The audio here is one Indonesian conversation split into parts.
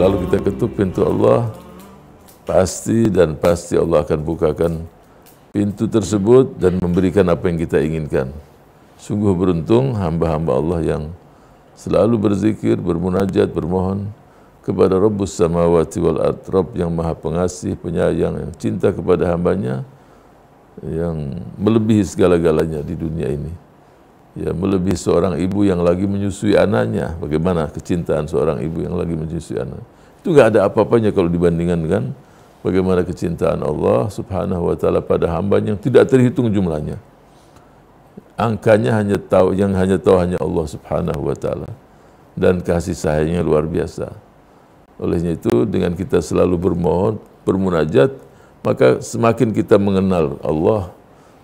selalu kita ketuk pintu Allah, pasti dan pasti Allah akan bukakan pintu tersebut dan memberikan apa yang kita inginkan. Sungguh beruntung hamba-hamba Allah yang selalu berzikir, bermunajat, bermohon kepada Rabbus Samawati wal Ard, yang maha pengasih, penyayang, yang cinta kepada hambanya, yang melebihi segala-galanya di dunia ini ya melebihi seorang ibu yang lagi menyusui anaknya. Bagaimana kecintaan seorang ibu yang lagi menyusui anak? Itu nggak ada apa-apanya kalau dibandingkan dengan bagaimana kecintaan Allah Subhanahu wa taala pada hamba yang tidak terhitung jumlahnya. Angkanya hanya tahu yang hanya tahu hanya Allah Subhanahu wa taala dan kasih sayangnya luar biasa. Olehnya itu dengan kita selalu bermohon, bermunajat, maka semakin kita mengenal Allah,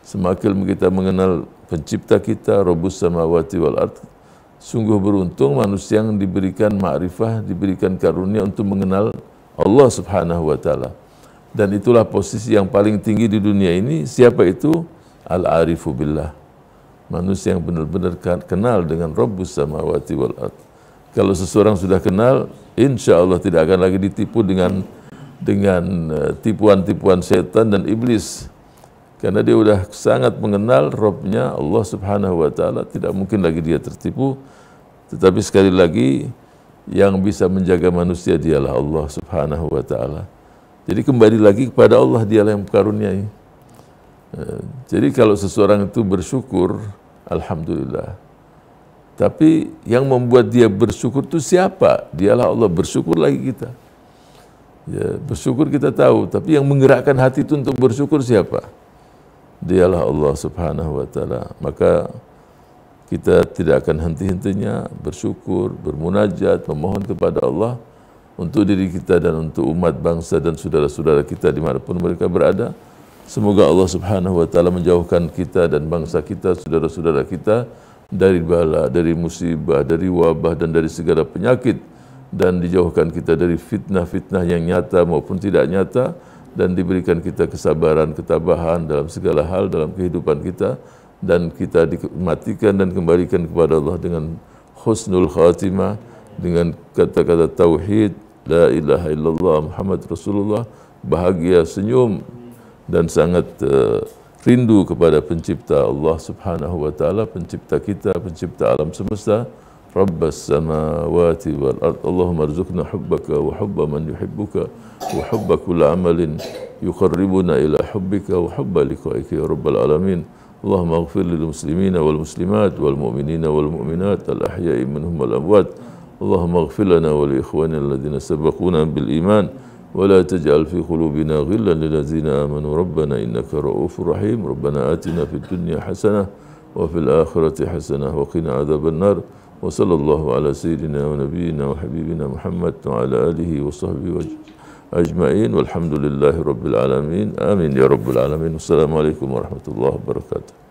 semakin kita mengenal pencipta kita Rabbus samawati wal ard sungguh beruntung manusia yang diberikan ma'rifah diberikan karunia untuk mengenal Allah subhanahu wa ta'ala dan itulah posisi yang paling tinggi di dunia ini siapa itu al-arifu billah manusia yang benar-benar kenal dengan Rabbus samawati wal ard kalau seseorang sudah kenal insya Allah tidak akan lagi ditipu dengan dengan eh, tipuan-tipuan setan dan iblis karena dia sudah sangat mengenal Robnya Allah Subhanahu wa taala tidak mungkin lagi dia tertipu tetapi sekali lagi yang bisa menjaga manusia dialah Allah Subhanahu wa taala jadi kembali lagi kepada Allah dialah yang karuniai eh, jadi kalau seseorang itu bersyukur alhamdulillah tapi yang membuat dia bersyukur itu siapa dialah Allah bersyukur lagi kita ya bersyukur kita tahu tapi yang menggerakkan hati itu untuk bersyukur siapa dialah Allah Subhanahu wa taala. Maka kita tidak akan henti-hentinya bersyukur, bermunajat, memohon kepada Allah untuk diri kita dan untuk umat bangsa dan saudara-saudara kita dimanapun mereka berada. Semoga Allah Subhanahu wa taala menjauhkan kita dan bangsa kita, saudara-saudara kita dari bala, dari musibah, dari wabah dan dari segala penyakit dan dijauhkan kita dari fitnah-fitnah yang nyata maupun tidak nyata dan diberikan kita kesabaran, ketabahan dalam segala hal dalam kehidupan kita dan kita dimatikan dan kembalikan kepada Allah dengan husnul khatimah dengan kata-kata tauhid la ilaha illallah Muhammad Rasulullah bahagia senyum dan sangat uh, rindu kepada pencipta Allah Subhanahu wa taala pencipta kita pencipta alam semesta رب السماوات والأرض اللهم ارزقنا حبك وحب من يحبك وحب كل عمل يقربنا إلى حبك وحب لقائك يا رب العالمين اللهم اغفر للمسلمين والمسلمات والمؤمنين والمؤمنات الأحياء منهم والأموات اللهم اغفر لنا ولإخواننا الذين سبقونا بالإيمان ولا تجعل في قلوبنا غلا للذين آمنوا ربنا إنك رؤوف رحيم ربنا آتنا في الدنيا حسنة وفي الآخرة حسنة وقنا عذاب النار وصلى الله على سيدنا ونبينا وحبيبنا محمد وعلى آله وصحبه أجمعين والحمد لله رب العالمين آمين يا رب العالمين والسلام عليكم ورحمة الله وبركاته